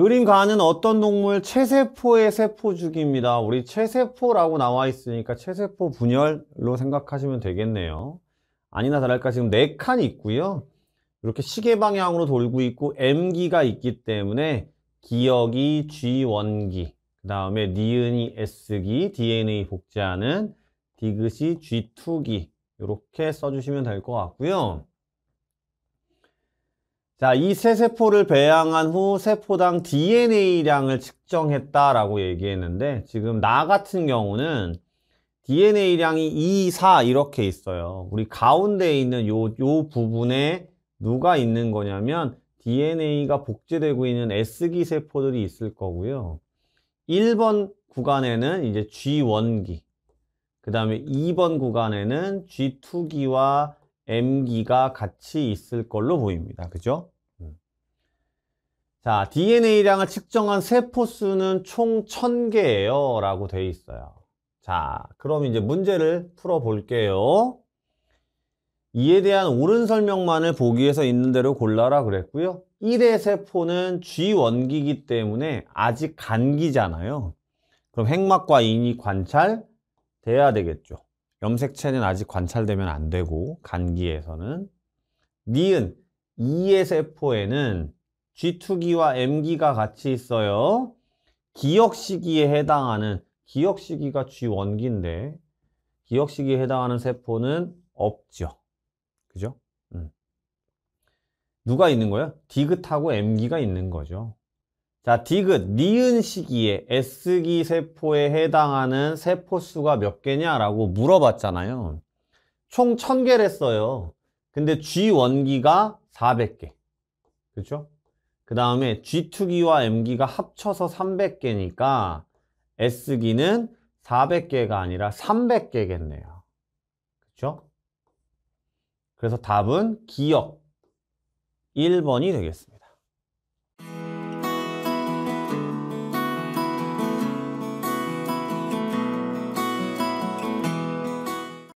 그림 가는 어떤 동물? 체세포의 세포주기입니다. 우리 체세포라고 나와 있으니까 체세포 분열로 생각하시면 되겠네요. 아니나 다를까 지금 네 칸 있고요. 이렇게 시계 방향으로 돌고 있고 M기가 있기 때문에 기억이 G1기, 그 다음에 니은이 S기, DNA 복제하는 디귿이 G2기 이렇게 써주시면 될 것 같고요. 자, 이 세 세포를 배양한 후 세포당 DNA량을 측정했다라고 얘기했는데 지금 나 같은 경우는 DNA량이 2, 4 이렇게 있어요. 우리 가운데 있는 요, 요 부분에 누가 있는 거냐면 DNA가 복제되고 있는 S기 세포들이 있을 거고요. 1번 구간에는 이제 G1기, 그 다음에 2번 구간에는 G2기와 M기가 같이 있을 걸로 보입니다. 그죠? 음. 자, DNA량을 측정한 세포 수는 총 1000개예요. 라고 돼 있어요. 자, 그럼 이제 문제를 풀어 볼게요. 이에 대한 옳은 설명만을 보기위해서 있는 대로 골라라 그랬고요. 1의 세포는 G원기이기 때문에 아직 간기잖아요. 그럼 핵막과 인이 관찰돼야 되겠죠. 염색체는 아직 관찰되면 안 되고 간기에서는 니은 E의 세포에는 G2기와 M기가 같이 있어요. 기억 시기에 해당하는 기억 시기가 G1기인데 기억 시기에 해당하는 세포는 없죠. 그죠? 음. 누가 있는 거예요 디귿하고 M기가 있는 거죠. 자, 디귿, 니은 시기에 S기 세포에 해당하는 세포수가 몇 개냐라고 물어봤잖아요. 총 1000개를 했어요. 근데 G원기가 400개. 그렇죠? 그 다음에 G2기와 M기가 합쳐서 300개니까 S기는 400개가 아니라 300개겠네요. 그렇죠? 그래서 답은 기억 1번이 되겠습니다.